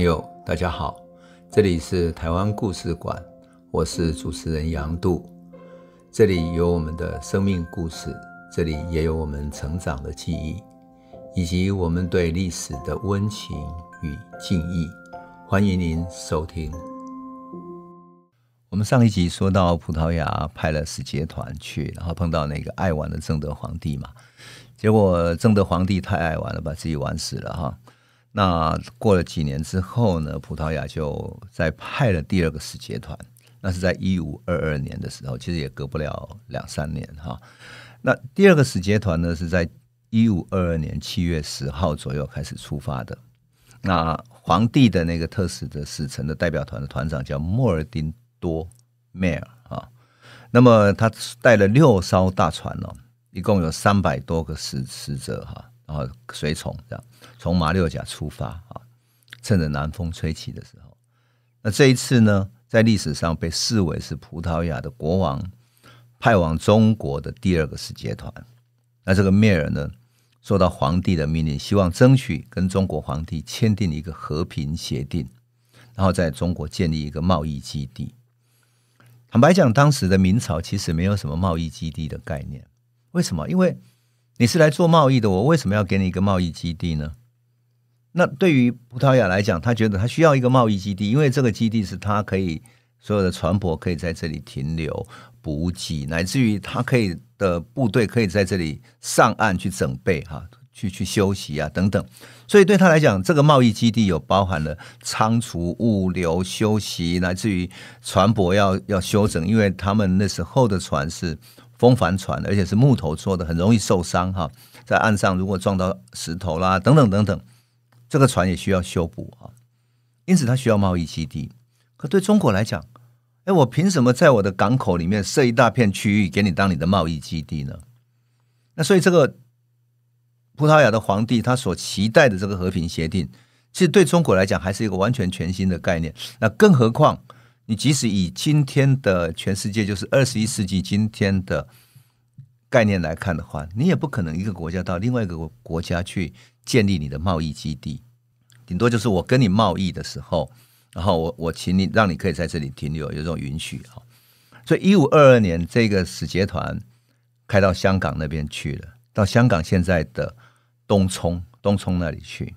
朋友大家好，这里是台湾故事馆，我是主持人杨度，这里有我们的生命故事，这里也有我们成长的记忆，以及我们对历史的温情与敬意。欢迎您收听。我们上一集说到葡萄牙派了使节团去，然后碰到那个爱玩的正德皇帝嘛，结果正德皇帝太爱玩了，把自己玩死了哈。那过了几年之后呢？葡萄牙就再派了第二个使节团，那是在一五二二年的时候，其实也隔不了两三年哈。那第二个使节团呢，是在一五二二年七月十号左右开始出发的。那皇帝的那个特使的使臣的代表团的团长叫莫尔丁多梅尔啊。那么他带了六艘大船哦，一共有三百多个使使者哈。然后随从这样从马六甲出发啊，趁着南风吹起的时候，那这一次呢，在历史上被视为是葡萄牙的国王派往中国的第二个使节团。那这个迈尔呢，受到皇帝的命令，希望争取跟中国皇帝签订一个和平协定，然后在中国建立一个贸易基地。坦白讲，当时的明朝其实没有什么贸易基地的概念，为什么？因为你是来做贸易的，我为什么要给你一个贸易基地呢？那对于葡萄牙来讲，他觉得他需要一个贸易基地，因为这个基地是他可以所有的船舶可以在这里停留补给，乃至于他可以的部队可以在这里上岸去整备哈，去去休息啊等等。所以对他来讲，这个贸易基地有包含了仓储、物流、休息，乃至于船舶要要修整，因为他们那时候的船是。风帆船，而且是木头做的，很容易受伤哈。在岸上如果撞到石头啦，等等等等，这个船也需要修补啊。因此，它需要贸易基地。可对中国来讲，哎，我凭什么在我的港口里面设一大片区域给你当你的贸易基地呢？那所以，这个葡萄牙的皇帝他所期待的这个和平协定，其实对中国来讲还是一个完全全新的概念。那更何况。你即使以今天的全世界，就是二十一世纪今天的概念来看的话，你也不可能一个国家到另外一个国家去建立你的贸易基地，顶多就是我跟你贸易的时候，然后我我请你让你可以在这里停留，有这种允许啊。所以一五二二年，这个使节团开到香港那边去了，到香港现在的东冲东冲那里去，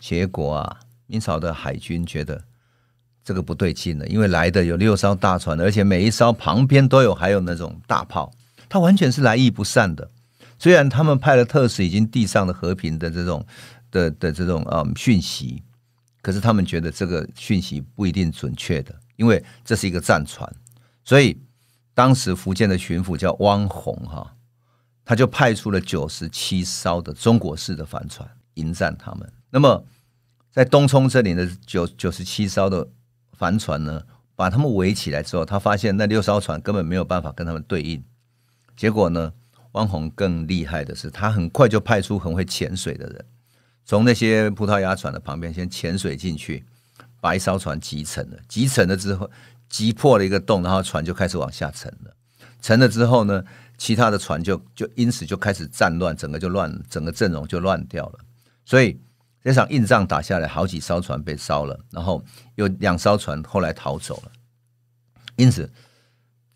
结果啊，明朝的海军觉得。这个不对劲呢，因为来的有六艘大船，而且每一艘旁边都有还有那种大炮，他完全是来意不善的。虽然他们派了特使，已经递上了和平的这种的的这种嗯讯息，可是他们觉得这个讯息不一定准确的，因为这是一个战船。所以当时福建的巡抚叫汪洪哈，他就派出了九十七艘的中国式的帆船迎战他们。那么在东冲这里的九九十七艘的帆船呢，把他们围起来之后，他发现那六艘船根本没有办法跟他们对应。结果呢，汪洪更厉害的是，他很快就派出很会潜水的人，从那些葡萄牙船的旁边先潜水进去，把一艘船击沉了。击沉了之后，击破了一个洞，然后船就开始往下沉了。沉了之后呢，其他的船就就因此就开始战乱，整个就乱，整个阵容就乱掉了。所以。这场硬仗打下来，好几艘船被烧了，然后有两艘船后来逃走了。因此，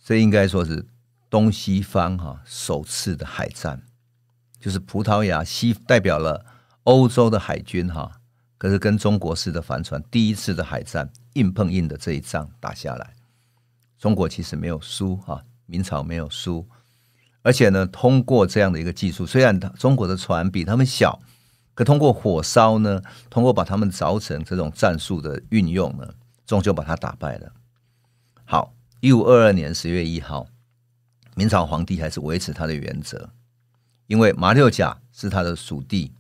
这应该说是东西方哈首次的海战，就是葡萄牙西代表了欧洲的海军哈，可是跟中国式的帆船第一次的海战硬碰硬的这一仗打下来，中国其实没有输哈，明朝没有输，而且呢，通过这样的一个技术，虽然中国的船比他们小。可通过火烧呢？通过把他们凿成这种战术的运用呢，终究把他打败了。好，一五二二年十月一号，明朝皇帝还是维持他的原则，因为马六甲是他的属地，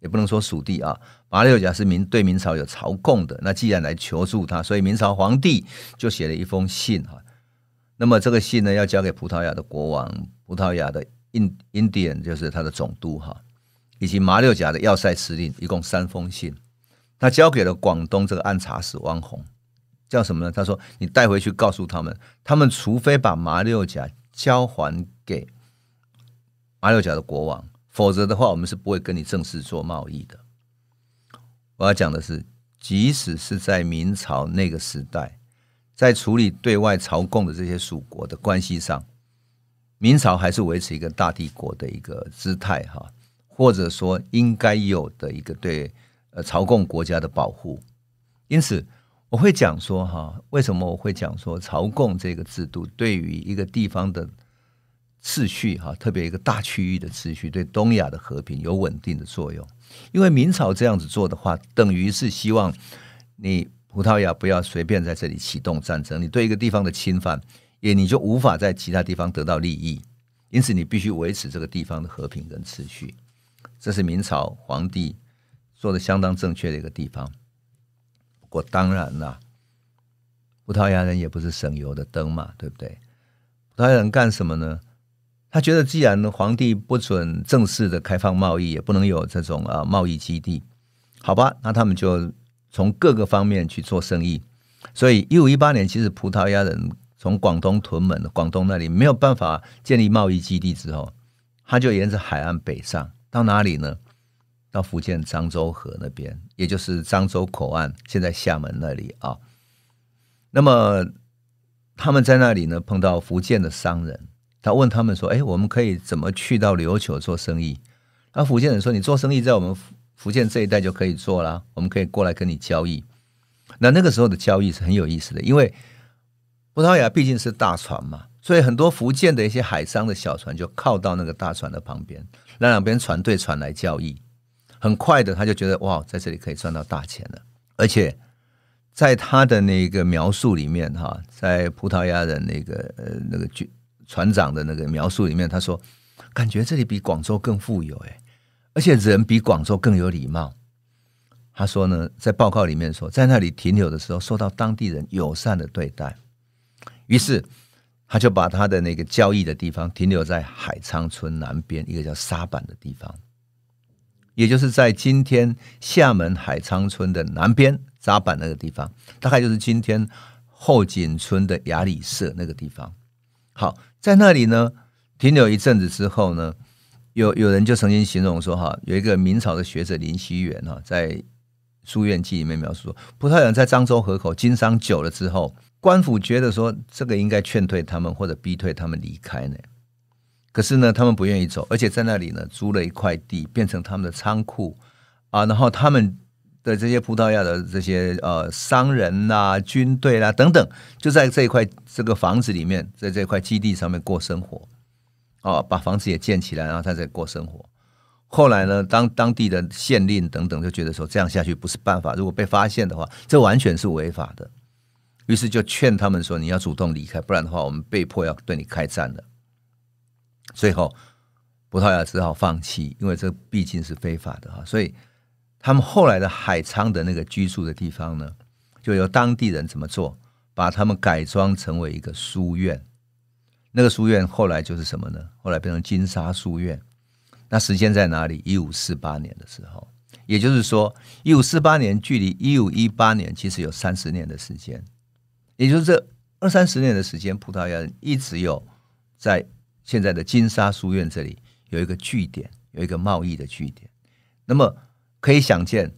也不能说属地啊，马六甲是明对明朝有朝贡的。那既然来求助他，所以明朝皇帝就写了一封信哈。那么这个信呢，要交给葡萄牙的国王，葡萄牙的印 Indian 就是他的总督哈。以及麻六甲的要塞司令，一共三封信，他交给了广东这个暗察使汪洪，叫什么呢？他说：“你带回去告诉他们，他们除非把麻六甲交还给麻六甲的国王，否则的话，我们是不会跟你正式做贸易的。”我要讲的是，即使是在明朝那个时代，在处理对外朝贡的这些属国的关系上，明朝还是维持一个大帝国的一个姿态，哈。或者说应该有的一个对呃朝贡国家的保护，因此我会讲说哈，为什么我会讲说朝贡这个制度对于一个地方的秩序哈，特别一个大区域的秩序，对东亚的和平有稳定的作用。因为明朝这样子做的话，等于是希望你葡萄牙不要随便在这里启动战争，你对一个地方的侵犯，也你就无法在其他地方得到利益，因此你必须维持这个地方的和平跟秩序。这是明朝皇帝做的相当正确的一个地方。不过当然啦，葡萄牙人也不是省油的灯嘛，对不对？葡萄牙人干什么呢？他觉得既然皇帝不准正式的开放贸易，也不能有这种啊贸易基地，好吧？那他们就从各个方面去做生意。所以一五一八年，其实葡萄牙人从广东屯门、广东那里没有办法建立贸易基地之后，他就沿着海岸北上。到哪里呢？到福建漳州河那边，也就是漳州口岸，现在厦门那里啊。那么他们在那里呢，碰到福建的商人，他问他们说：“哎，我们可以怎么去到琉球做生意？”那福建人说：“你做生意在我们福福建这一带就可以做啦，我们可以过来跟你交易。”那那个时候的交易是很有意思的，因为葡萄牙毕竟是大船嘛，所以很多福建的一些海商的小船就靠到那个大船的旁边。让两边船队船来交易，很快的他就觉得哇，在这里可以赚到大钱了。而且在他的那个描述里面，哈，在葡萄牙人那个呃那个军船长的那个描述里面，他说感觉这里比广州更富有，哎，而且人比广州更有礼貌。他说呢，在报告里面说，在那里停留的时候，受到当地人友善的对待。于是。他就把他的那个交易的地方停留在海沧村南边一个叫沙板的地方，也就是在今天厦门海沧村的南边沙板那个地方，大概就是今天后井村的雅里社那个地方。好，在那里呢停留一阵子之后呢，有有人就曾经形容说哈，有一个明朝的学者林希元哈，在《书院记》里面描述说，葡萄牙人在漳州河口经商久了之后。官府觉得说，这个应该劝退他们或者逼退他们离开呢。可是呢，他们不愿意走，而且在那里呢租了一块地，变成他们的仓库啊。然后他们的这些葡萄牙的这些呃商人呐、军队啦等等，就在这一块这个房子里面，在这块基地上面过生活啊，把房子也建起来，然后他在过生活。后来呢，当当地的县令等等就觉得说，这样下去不是办法。如果被发现的话，这完全是违法的。于是就劝他们说：“你要主动离开，不然的话，我们被迫要对你开战了。”最后，葡萄牙只好放弃，因为这毕竟是非法的哈。所以，他们后来的海昌的那个居住的地方呢，就由当地人怎么做，把他们改装成为一个书院。那个书院后来就是什么呢？后来变成金沙书院。那时间在哪里？一五四八年的时候，也就是说，一五四八年距离一五一八年其实有三十年的时间。也就是这二三十年的时间，葡萄牙人一直有在现在的金沙书院这里有一个据点，有一个贸易的据点。那么可以想见，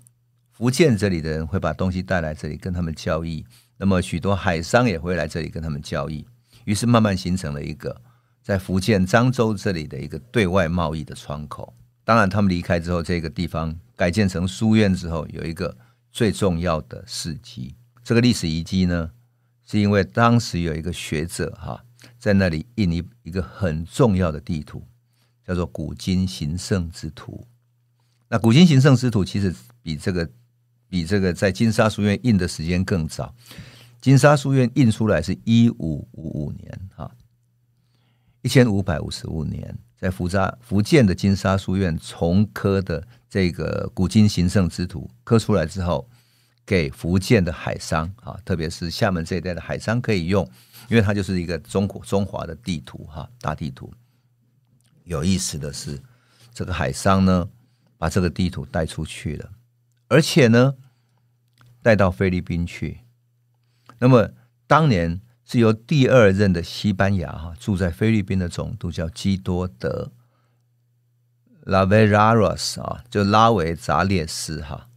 福建这里的人会把东西带来这里跟他们交易，那么许多海商也会来这里跟他们交易。于是慢慢形成了一个在福建漳州这里的一个对外贸易的窗口。当然，他们离开之后，这个地方改建成书院之后，有一个最重要的事迹，这个历史遗迹呢。是因为当时有一个学者哈，在那里印一一个很重要的地图，叫做《古今行胜之图》。那《古今行胜之图》其实比这个比这个在金沙书院印的时间更早。金沙书院印出来是一五五五年哈，一千五百五十五年，在福扎福建的金沙书院重刻的这个《古今行胜之图》刻出来之后。给福建的海商啊，特别是厦门这一带的海商可以用，因为它就是一个中国中华的地图哈，大地图。有意思的是，这个海商呢，把这个地图带出去了，而且呢，带到菲律宾去。那么当年是由第二任的西班牙哈住在菲律宾的总督叫基多德拉维拉 e 啊，就拉维扎列斯哈。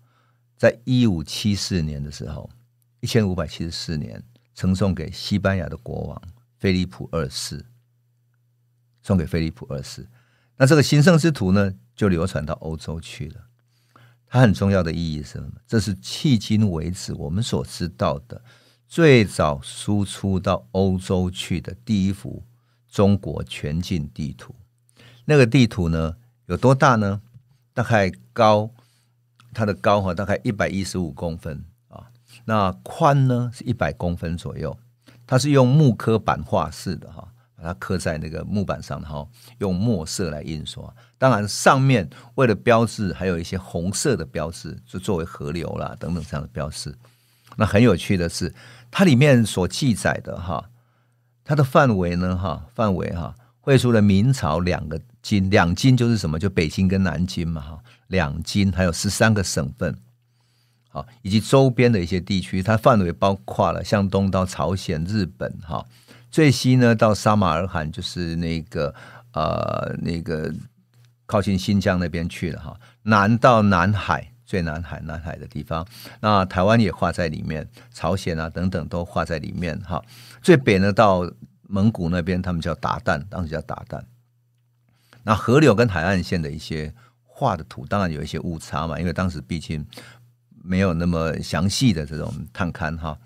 在一五七四年的时候，一千五百七十四年，呈送给西班牙的国王菲利普二世，送给菲利普二世，那这个新圣之图呢，就流传到欧洲去了。它很重要的意义是什么？这是迄今为止我们所知道的最早输出到欧洲去的第一幅中国全境地图。那个地图呢，有多大呢？大概高。它的高哈大概一百一十五公分啊，那宽呢是一百公分左右。它是用木刻版画式的哈，把它刻在那个木板上，然后用墨色来印刷。当然上面为了标志，还有一些红色的标志，就作为河流啦等等这样的标识。那很有趣的是，它里面所记载的哈，它的范围呢哈范围哈。绘出了明朝两个金，两金就是什么？就北京跟南京嘛，哈，两金还有十三个省份，好，以及周边的一些地区，它范围包括了向东到朝鲜、日本，哈，最西呢到撒马尔罕，就是那个呃那个靠近新疆那边去了，哈，南到南海，最南海，南海的地方，那台湾也画在里面，朝鲜啊等等都画在里面，哈，最北呢到。蒙古那边他们叫达旦，当时叫达旦。那河流跟海岸线的一些画的图，当然有一些误差嘛，因为当时毕竟没有那么详细的这种探勘哈。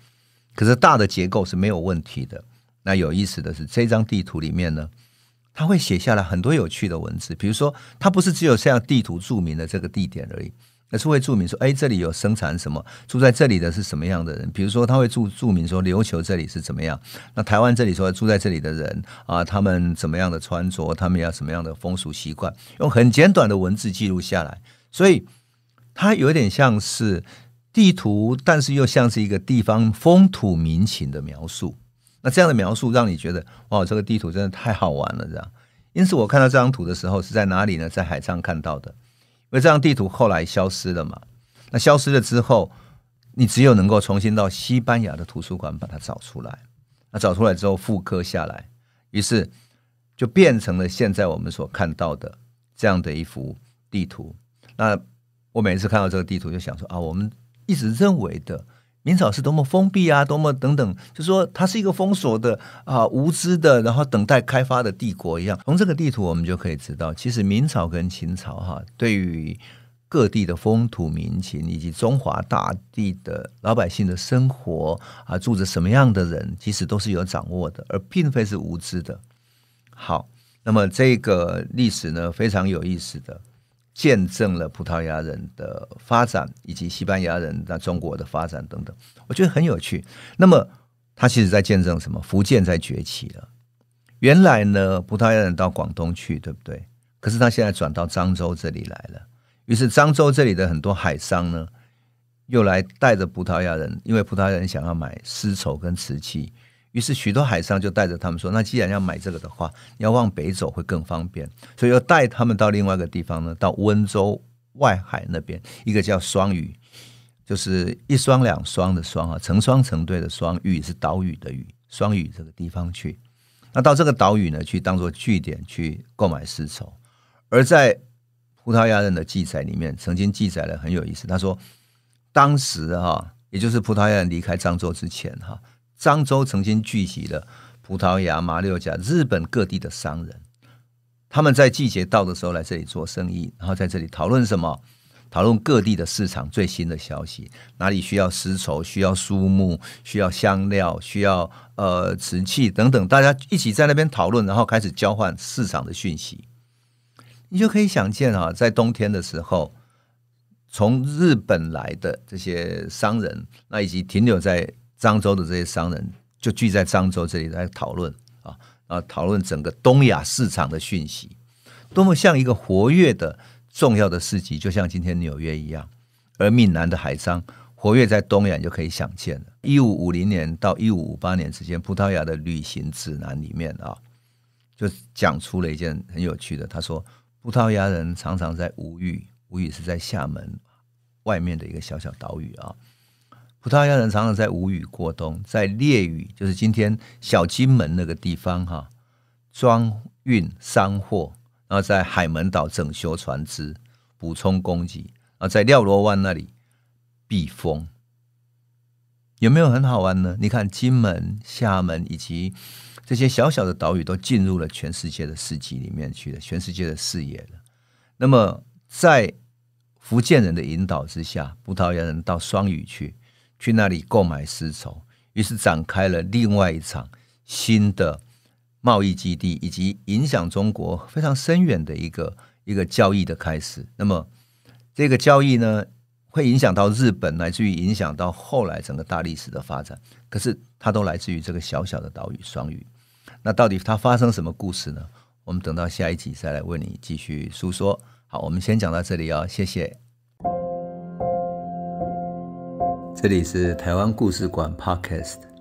可是大的结构是没有问题的。那有意思的是，这张地图里面呢，他会写下来很多有趣的文字，比如说，它不是只有像地图注明的这个地点而已。那是会注明说，哎，这里有生产什么？住在这里的是什么样的人？比如说，他会注注明说，琉球这里是怎么样？那台湾这里说，住在这里的人啊，他们怎么样的穿着？他们要什么样的风俗习惯？用很简短的文字记录下来，所以它有点像是地图，但是又像是一个地方风土民情的描述。那这样的描述，让你觉得哇，这个地图真的太好玩了，这样。因此，我看到这张图的时候是在哪里呢？在海上看到的。为这张地图后来消失了嘛？那消失了之后，你只有能够重新到西班牙的图书馆把它找出来。那找出来之后复刻下来，于是就变成了现在我们所看到的这样的一幅地图。那我每一次看到这个地图就想说啊，我们一直认为的。明朝是多么封闭啊，多么等等，就说它是一个封锁的啊，无知的，然后等待开发的帝国一样。从这个地图，我们就可以知道，其实明朝跟秦朝哈，对于各地的风土民情以及中华大地的老百姓的生活啊，住着什么样的人，其实都是有掌握的，而并非是无知的。好，那么这个历史呢，非常有意思的。见证了葡萄牙人的发展，以及西班牙人在中国的发展等等，我觉得很有趣。那么，他其实在见证什么？福建在崛起了。原来呢，葡萄牙人到广东去，对不对？可是他现在转到漳州这里来了，于是漳州这里的很多海商呢，又来带着葡萄牙人，因为葡萄牙人想要买丝绸跟瓷器。于是许多海上就带着他们说：“那既然要买这个的话，要往北走会更方便。”所以要带他们到另外一个地方呢，到温州外海那边，一个叫双屿，就是一双两双的双啊，成双成对的双屿是岛屿的屿，双屿这个地方去。那到这个岛屿呢，去当做据点去购买丝绸。而在葡萄牙人的记载里面，曾经记载了很有意思。他说，当时哈，也就是葡萄牙人离开漳州之前哈。漳州曾经聚集了葡萄牙、马六甲、日本各地的商人，他们在季节到的时候来这里做生意，然后在这里讨论什么？讨论各地的市场最新的消息，哪里需要丝绸、需要树木、需要香料、需要呃瓷器等等，大家一起在那边讨论，然后开始交换市场的讯息。你就可以想见啊，在冬天的时候，从日本来的这些商人，那以及停留在。漳州的这些商人就聚在漳州这里来讨论啊啊，讨论整个东亚市场的讯息，多么像一个活跃的重要的市集，就像今天纽约一样。而闽南的海商活跃在东亚，就可以想见了。一五五零年到一五五八年之间，葡萄牙的旅行指南里面啊，就讲出了一件很有趣的。他说，葡萄牙人常常在无语，无语是在厦门外面的一个小小岛屿啊。葡萄牙人常常在无雨过冬，在烈雨，就是今天小金门那个地方哈，装运商货，然后在海门岛整修船只，补充供给，啊，在廖罗湾那里避风，有没有很好玩呢？你看金门、厦门以及这些小小的岛屿，都进入了全世界的世纪里面去了，全世界的视野了。那么在福建人的引导之下，葡萄牙人到双屿去。去那里购买丝绸，于是展开了另外一场新的贸易基地，以及影响中国非常深远的一个一个交易的开始。那么这个交易呢，会影响到日本，来自于影响到后来整个大历史的发展。可是它都来自于这个小小的岛屿——双屿。那到底它发生什么故事呢？我们等到下一集再来为你继续诉说。好，我们先讲到这里哦，谢谢。这里是台湾故事馆 Podcast。